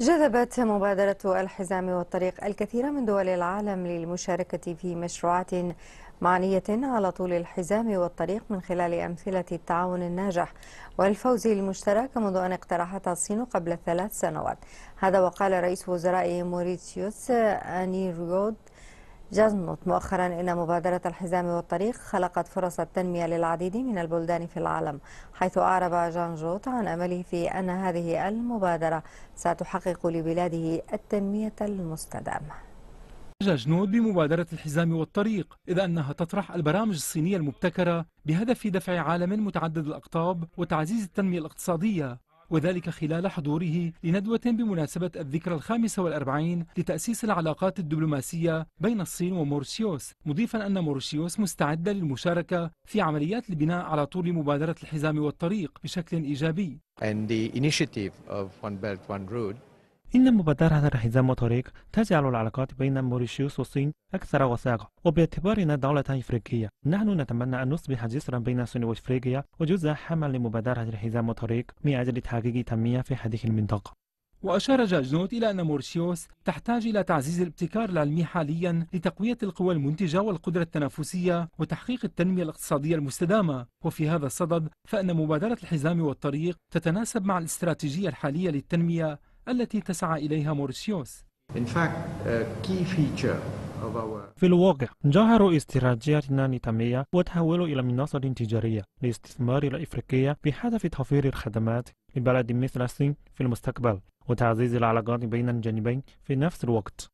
جذبت مبادرة الحزام والطريق الكثير من دول العالم للمشاركة في مشروعات معنية على طول الحزام والطريق من خلال أمثلة التعاون الناجح والفوز المشترك منذ أن اقترحتها الصين قبل ثلاث سنوات هذا وقال رئيس وزراء موريتسيوس أنيرود جزمت مؤخرا إن مبادرة الحزام والطريق خلقت فرص التنمية للعديد من البلدان في العالم حيث أعرب جان جوت عن أمله في أن هذه المبادرة ستحقق لبلاده التنمية المستدامة جنود بمبادرة الحزام والطريق إذ أنها تطرح البرامج الصينية المبتكرة بهدف دفع عالم متعدد الأقطاب وتعزيز التنمية الاقتصادية وذلك خلال حضوره لندوة بمناسبة الذكرى الخامسة والأربعين لتأسيس العلاقات الدبلوماسية بين الصين وموريشيوس مضيفا أن موريشيوس مستعدة للمشاركة في عمليات البناء على طول مبادرة الحزام والطريق بشكل إيجابي. And the initiative of One Belt One Road إن مبادرة الحزام والطريق تجعل العلاقات بين موريشيوس والصين أكثر وثاقة وباعتبارنا دولة إفريقية نحن نتمنى أن نصبح جسرا بين الصين وإفريقيا وجزء حمل لمبادرة الحزام والطريق من أجل تحقيق تنمية في هذه المنطقة وأشار جاجنوت إلى أن موريشيوس تحتاج إلى تعزيز الابتكار العلمي حاليا لتقوية القوى المنتجة والقدرة التنافسية وتحقيق التنمية الاقتصادية المستدامة وفي هذا الصدد فإن مبادرة الحزام والطريق تتناسب مع الاستراتيجية الحالية للتنمية التي تسعى إليها موريسيوس في الواقع جوهر استراتيجيتنا نتامية وتحول إلى منصة تجارية لاستثمار الإفريقية بهدف توفير الخدمات لبلد مثل الصين في المستقبل وتعزيز العلاقات بين الجانبين في نفس الوقت